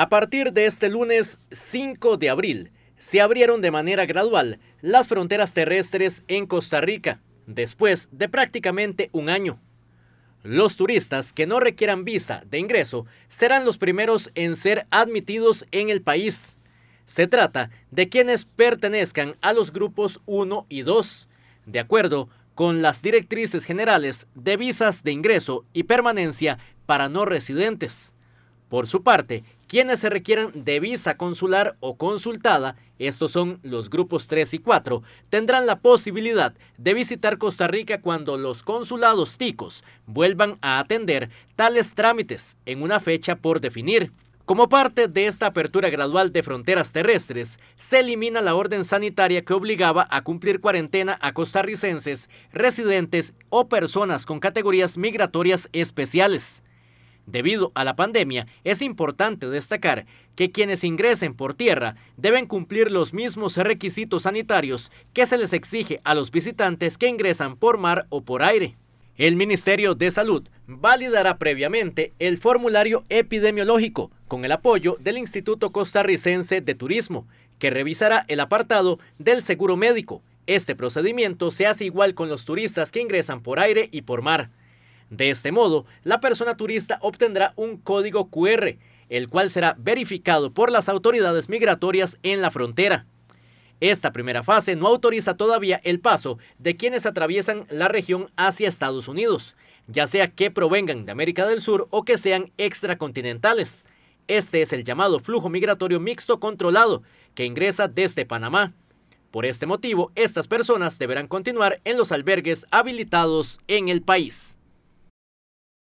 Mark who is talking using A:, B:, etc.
A: A partir de este lunes 5 de abril, se abrieron de manera gradual las fronteras terrestres en Costa Rica, después de prácticamente un año. Los turistas que no requieran visa de ingreso serán los primeros en ser admitidos en el país. Se trata de quienes pertenezcan a los grupos 1 y 2, de acuerdo con las directrices generales de visas de ingreso y permanencia para no residentes. Por su parte, quienes se requieran de visa consular o consultada, estos son los grupos 3 y 4, tendrán la posibilidad de visitar Costa Rica cuando los consulados ticos vuelvan a atender tales trámites en una fecha por definir. Como parte de esta apertura gradual de fronteras terrestres, se elimina la orden sanitaria que obligaba a cumplir cuarentena a costarricenses, residentes o personas con categorías migratorias especiales. Debido a la pandemia, es importante destacar que quienes ingresen por tierra deben cumplir los mismos requisitos sanitarios que se les exige a los visitantes que ingresan por mar o por aire. El Ministerio de Salud validará previamente el formulario epidemiológico con el apoyo del Instituto Costarricense de Turismo, que revisará el apartado del seguro médico. Este procedimiento se hace igual con los turistas que ingresan por aire y por mar. De este modo, la persona turista obtendrá un código QR, el cual será verificado por las autoridades migratorias en la frontera. Esta primera fase no autoriza todavía el paso de quienes atraviesan la región hacia Estados Unidos, ya sea que provengan de América del Sur o que sean extracontinentales. Este es el llamado flujo migratorio mixto controlado, que ingresa desde Panamá. Por este motivo, estas personas deberán continuar en los albergues habilitados en el país.